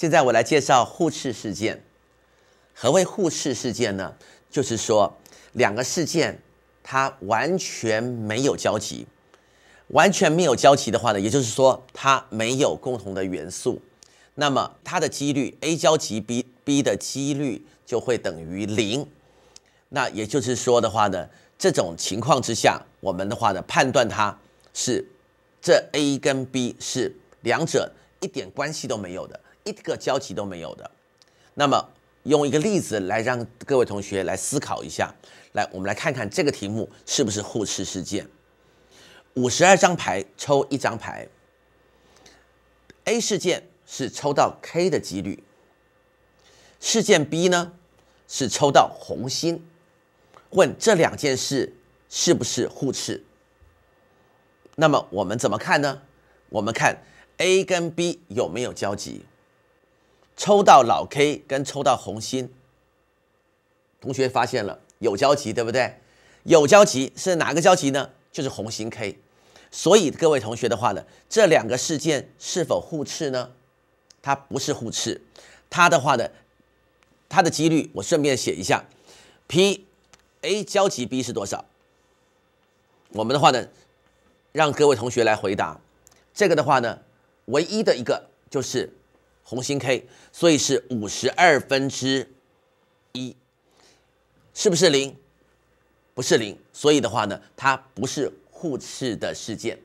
现在我来介绍互斥事件。何谓互斥事件呢？就是说两个事件它完全没有交集，完全没有交集的话呢，也就是说它没有共同的元素。那么它的几率 A 交集 B，B 的几率就会等于零。那也就是说的话呢，这种情况之下，我们的话呢判断它是这 A 跟 B 是两者一点关系都没有的。一个交集都没有的，那么用一个例子来让各位同学来思考一下。来，我们来看看这个题目是不是互斥事件。五十二张牌抽一张牌，A 事件是抽到 K 的几率，事件 B 呢是抽到红心。问这两件事是不是互斥？那么我们怎么看呢？我们看 A 跟 B 有没有交集。抽到老 K 跟抽到红心，同学发现了有交集，对不对？有交集是哪个交集呢？就是红心 K。所以各位同学的话呢，这两个事件是否互斥呢？它不是互斥。它的话呢，它的几率我顺便写一下，P A 交集 B 是多少？我们的话呢，让各位同学来回答。这个的话呢，唯一的一个就是。红星 K，所以是五十二分之一，是不是零？不是零，所以的话呢，它不是互斥的事件。